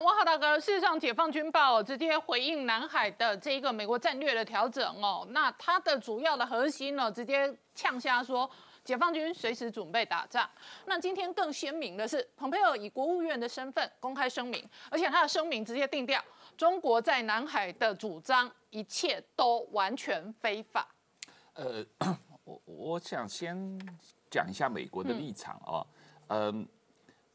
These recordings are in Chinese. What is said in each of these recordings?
我好大哥，事实上，《解放军报》直接回应南海的这个美国战略的调整哦，那它的主要的核心呢，直接呛下说，解放军随时准备打仗。那今天更鲜明的是，蓬佩尔以国务院的身份公开声明，而且他的声明直接定调，中国在南海的主张一切都完全非法。呃，我我想先讲一下美国的立场啊，嗯。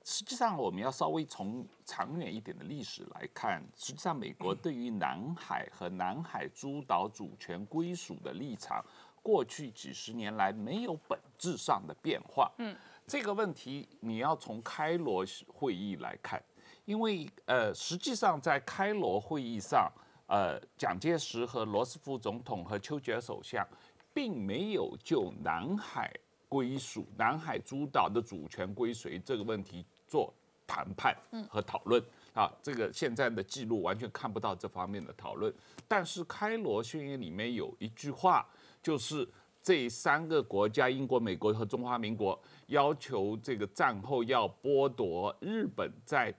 实际上，我们要稍微从长远一点的历史来看，实际上美国对于南海和南海诸岛主权归属的立场，过去几十年来没有本质上的变化。嗯，这个问题你要从开罗会议来看，因为呃，实际上在开罗会议上，呃，蒋介石和罗斯福总统和丘吉尔首相，并没有就南海归属、南海诸岛的主权归属这个问题。做谈判和讨论啊，这个现在的记录完全看不到这方面的讨论。但是开罗宣言里面有一句话，就是这三个国家，英国、美国和中华民国，要求这个战后要剥夺日本在。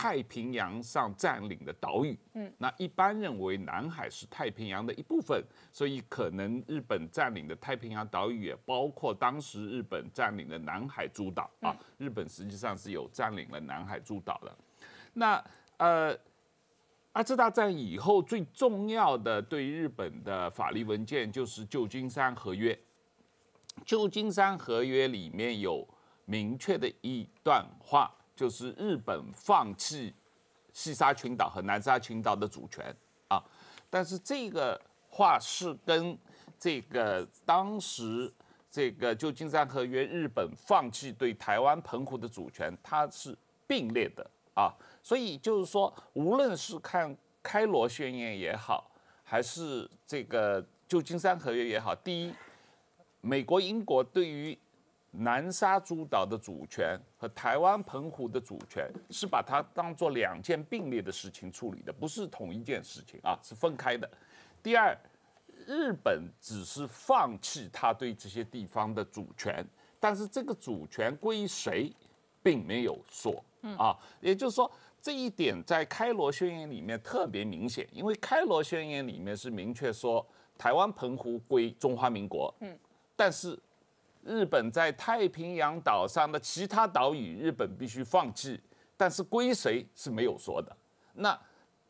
太平洋上占领的岛屿，嗯，那一般认为南海是太平洋的一部分，所以可能日本占领的太平洋岛屿也包括当时日本占领的南海诸岛啊。日本实际上是有占领了南海诸岛的。那呃，二次大战以后最重要的对日本的法律文件就是《旧金山合约》。《旧金山合约》里面有明确的一段话。就是日本放弃西沙群岛和南沙群岛的主权啊，但是这个话是跟这个当时这个旧金山合约日本放弃对台湾澎湖的主权，它是并列的啊，所以就是说，无论是看开罗宣言也好，还是这个旧金山合约也好，第一，美国英国对于。南沙诸岛的主权和台湾澎湖的主权是把它当做两件并列的事情处理的，不是同一件事情啊，是分开的。第二，日本只是放弃他对这些地方的主权，但是这个主权归谁，并没有说啊。也就是说，这一点在开罗宣言里面特别明显，因为开罗宣言里面是明确说台湾澎湖归中华民国。嗯，但是。日本在太平洋岛上的其他岛屿，日本必须放弃，但是归谁是没有说的。那《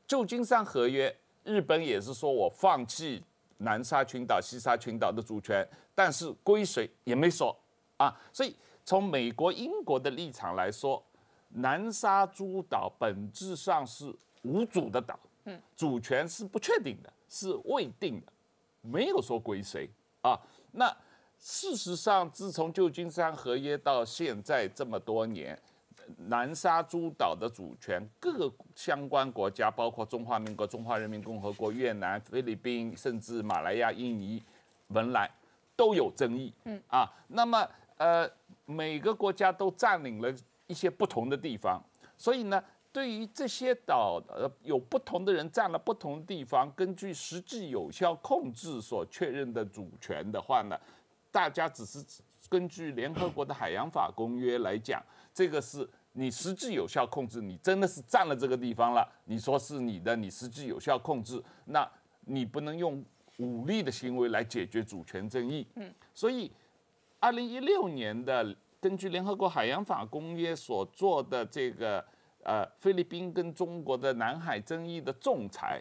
旧金山合约》，日本也是说我放弃南沙群岛、西沙群岛的主权，但是归谁也没说啊。所以从美国、英国的立场来说，南沙诸岛本质上是无主的岛，嗯，主权是不确定的，是未定的，没有说归谁啊。那。事实上，自从旧金山合约到现在这么多年，南沙诸岛的主权，各个相关国家，包括中华民国、中华人民共和国、越南、菲律宾，甚至马来亚、印尼、文莱，都有争议。嗯啊，那么呃，每个国家都占领了一些不同的地方，所以呢，对于这些岛，呃，有不同的人占了不同地方，根据实际有效控制所确认的主权的话呢。大家只是根据联合国的海洋法公约来讲，这个是你实际有效控制，你真的是占了这个地方了。你说是你的，你实际有效控制，那你不能用武力的行为来解决主权争议。嗯，所以二零一六年的根据联合国海洋法公约所做的这个呃菲律宾跟中国的南海争议的仲裁。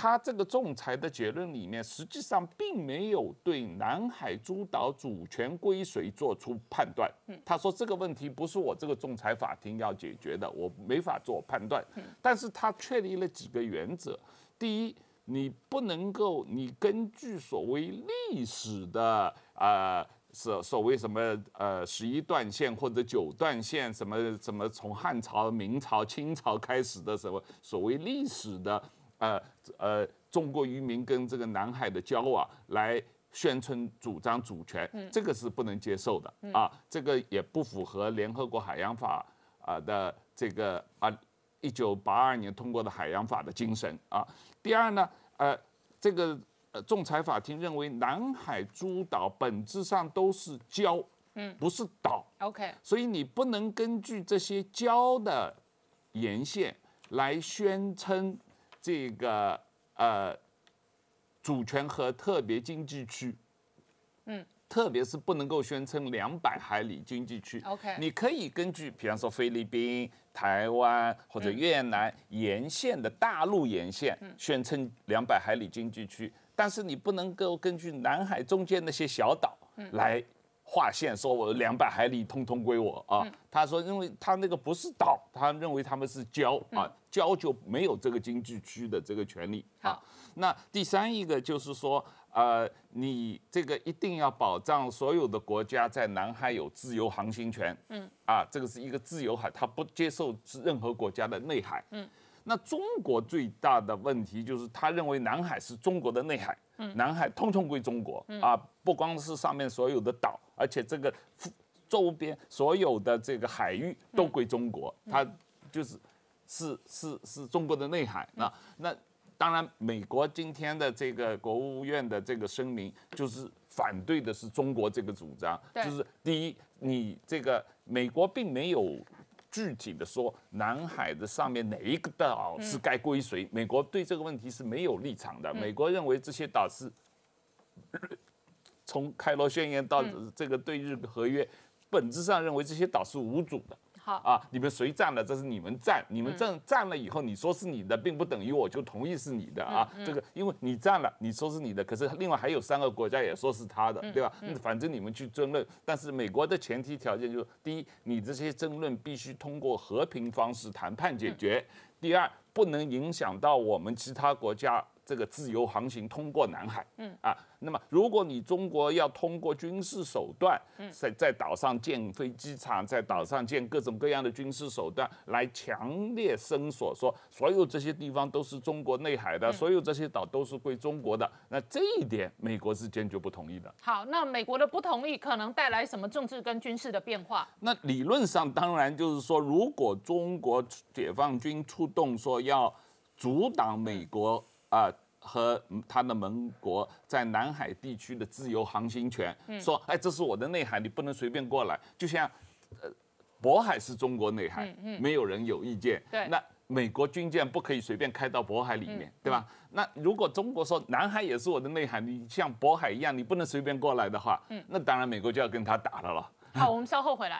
他这个仲裁的结论里面，实际上并没有对南海诸岛主权归谁做出判断。他说这个问题不是我这个仲裁法庭要解决的，我没法做判断。但是他确立了几个原则：第一，你不能够你根据所谓历史的啊，所所谓什么呃十一段线或者九段线什么什么，从汉朝、明朝、清朝开始的什么所谓历史的。呃呃，中国渔民跟这个南海的交往来宣称主张主权，这个是不能接受的啊！这个也不符合联合国海洋法啊的这个啊一九八二年通过的海洋法的精神啊。第二呢，呃，这个仲裁法庭认为南海诸岛本质上都是礁，嗯，不是岛。OK，所以你不能根据这些礁的沿线来宣称。这个呃，主权和特别经济区，嗯，特别是不能够宣称两百海里经济区。OK，你可以根据，比方说菲律宾、台湾或者越南沿线的大陆沿线宣称两百海里经济区，但是你不能够根据南海中间那些小岛来划线，说我两百海里通通归我啊。他说，因为他那个不是岛。他认为他们是交啊，交就没有这个经济区的这个权利。好，那第三一个就是说，呃，你这个一定要保障所有的国家在南海有自由航行权。嗯，啊，这个是一个自由海，它不接受是任何国家的内海。嗯，那中国最大的问题就是，他认为南海是中国的内海。嗯，南海通通归中国。嗯，啊，不光是上面所有的岛，而且这个。周边所有的这个海域都归中国，它就是是是是中国的内海。那那当然，美国今天的这个国务院的这个声明，就是反对的是中国这个主张。就是第一，你这个美国并没有具体的说南海的上面哪一个岛是该归谁，美国对这个问题是没有立场的。美国认为这些岛是，从开罗宣言到这个对日合约。本质上认为这些岛是无主的，好啊，你们谁占了，这是你们占，你们占占了以后，你说是你的，并不等于我就同意是你的啊，这个因为你占了，你说是你的，可是另外还有三个国家也说是他的，对吧？反正你们去争论，但是美国的前提条件就是，第一，你这些争论必须通过和平方式谈判解决；第二，不能影响到我们其他国家。这个自由航行通过南海，嗯啊，那么如果你中国要通过军事手段，在在岛上建飞机场，在岛上建各种各样的军事手段来强烈声索说，所有这些地方都是中国内海的，所有这些岛都是归中国的，那这一点美国是坚决不同意的。好，那美国的不同意可能带来什么政治跟军事的变化？那理论上当然就是说，如果中国解放军出动，说要阻挡美国。啊，和他的盟国在南海地区的自由航行权，说，哎，这是我的内海，你不能随便过来。就像，渤海是中国内海，没有人有意见。对，那美国军舰不可以随便开到渤海里面，对吧？那如果中国说南海也是我的内海，你像渤海一样，你不能随便过来的话，那当然美国就要跟他打了了。好，我们稍后回来。